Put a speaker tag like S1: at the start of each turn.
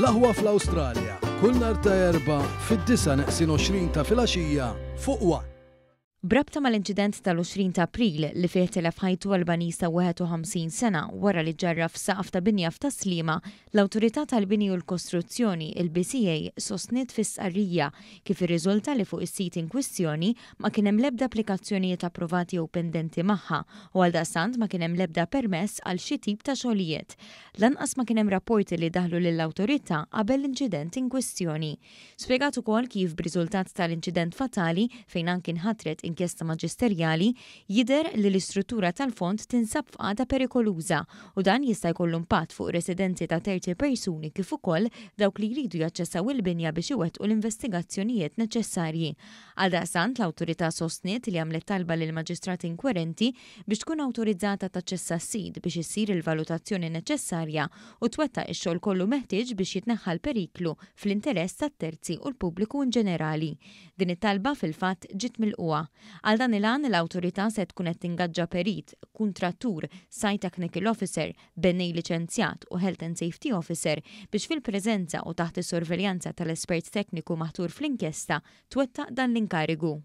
S1: l fl-Awstralja, kull nar ta' erba fid-disa neqsin 20 ta' filgħaxija fuq waqt.
S2: Brabta mal-inċident tal-20 ta' april li fih telef ħajtu Albanisa 51 sena wara li ġarra f'saqaf ta' binja f'taslima, l-Awtorità tal-Bini u l-Kostruzzjoni, il-BCA, sostnit fis-sqarrija kif irriżulta li fuq is-sit in kwistjoni ma kien hemm l-ebda applikazzjonijiet approvati u pendenti magħha u għal sant ma kien hemm l-ebda permess għal xi tip ta' xogħlijiet. Lanqas ma kien hemm rapporti li daħlu lill-awtorità qabel l-inċident in kwistjoni. Spjegat ukoll kif b'riżultat tal-inċident fatali fejn anki ħatret inkjesta maġisterjali jider li l-istruttura tal-fond tinsab f'għada perikoluża u dan jista' jkollu impatt fuq residenti ta' terzi persuni kif ukoll dawk li jridu jaċċessaw il-binja biex iwettqu l-investigazzjonijiet neċessarji. Għal daqsant l-awtorità sostniet li għamlet talba lil maġistrati inkwerenti biex tkun awtorizzata taċċessa s-sid biex issir il-valutazzjoni neċessarja u twetta ix-xogħol kollu meħtieġ biex jitneħħal periklu fl-interess tat-terzi u l-pubbliku in ġenerali. Din it-talba fil-fatt ġiet mill-qwa. Għal dan il-għan l autorita se tkun qed tingaġġa perit, kontratur, site technical officer, bennej liċenzjat u health and safety officer biex fil-preżenza u taħt is-sorveljanza tal-espert tekniku maħtur fl-inkjesta twettaq dan l-inkarigu.